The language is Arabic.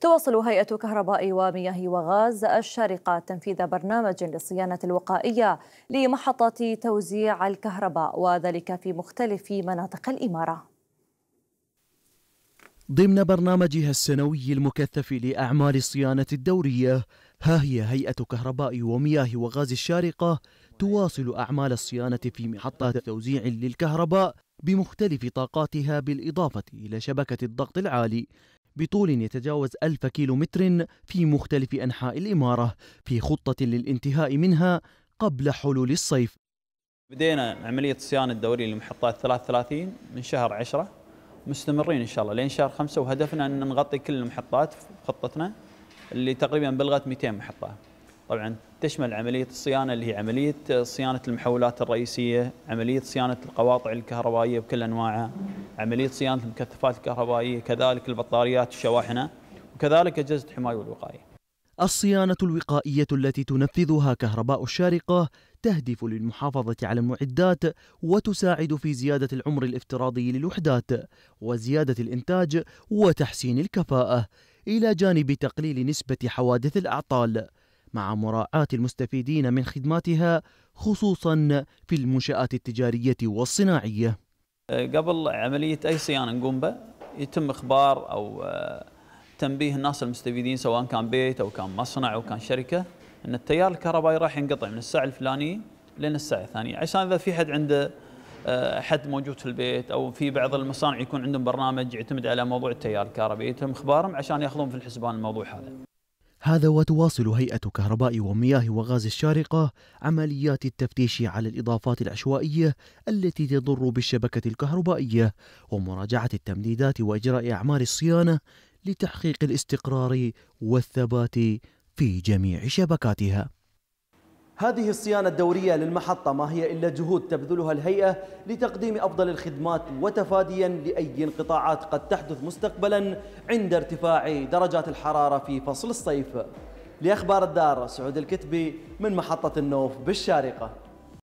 تواصل هيئة كهرباء ومياه وغاز الشارقة تنفيذ برنامج للصيانة الوقائية لمحطات توزيع الكهرباء وذلك في مختلف مناطق الإمارة ضمن برنامجها السنوي المكثف لأعمال الصيانة الدورية ها هي هيئة كهرباء ومياه وغاز الشارقة تواصل أعمال الصيانة في محطات توزيع للكهرباء بمختلف طاقاتها بالإضافة إلى شبكة الضغط العالي بطول يتجاوز ألف كيلومتر في مختلف أنحاء الإمارة في خطة للانتهاء منها قبل حلول الصيف بدينا عملية صيانة الدوري للمحطات 33 من شهر 10 مستمرين إن شاء الله لين شهر 5 وهدفنا أن نغطي كل المحطات في خطتنا اللي تقريبا بلغت 200 محطة طبعا تشمل عملية الصيانة اللي هي عملية صيانة المحولات الرئيسية عملية صيانة القواطع الكهربائية بكل أنواعها عمليه صيانه المكثفات الكهربائيه كذلك البطاريات الشواحنه وكذلك اجهزه الحمايه والوقايه الصيانة الوقائية التي تنفذها كهرباء الشارقة تهدف للمحافظة على المعدات وتساعد في زيادة العمر الافتراضي للوحدات وزيادة الإنتاج وتحسين الكفاءة إلى جانب تقليل نسبة حوادث الأعطال مع مراعاة المستفيدين من خدماتها خصوصا في المنشآت التجارية والصناعية قبل عملية أي صيانة نقوم به يتم إخبار أو آه، تنبيه الناس المستفيدين سواء كان بيت أو كان مصنع أو كان شركة أن التيار الكهربائي راح ينقطع من الساعة الفلانية لين الساعة الثانية عشان إذا في حد عنده آه، حد موجود في البيت أو في بعض المصانع يكون عندهم برنامج يعتمد على موضوع التيار الكهربائي يتم إخبارهم عشان ياخذون في الحسبان الموضوع هذا هذا وتواصل هيئة كهرباء ومياه وغاز الشارقة عمليات التفتيش على الإضافات العشوائية التي تضر بالشبكة الكهربائية ومراجعة التمديدات وإجراء أعمال الصيانة لتحقيق الاستقرار والثبات في جميع شبكاتها هذه الصيانة الدورية للمحطة ما هي إلا جهود تبذلها الهيئة لتقديم أفضل الخدمات وتفاديا لأي انقطاعات قد تحدث مستقبلا عند ارتفاع درجات الحرارة في فصل الصيف لأخبار الدار سعود الكتبي من محطة النوف بالشارقة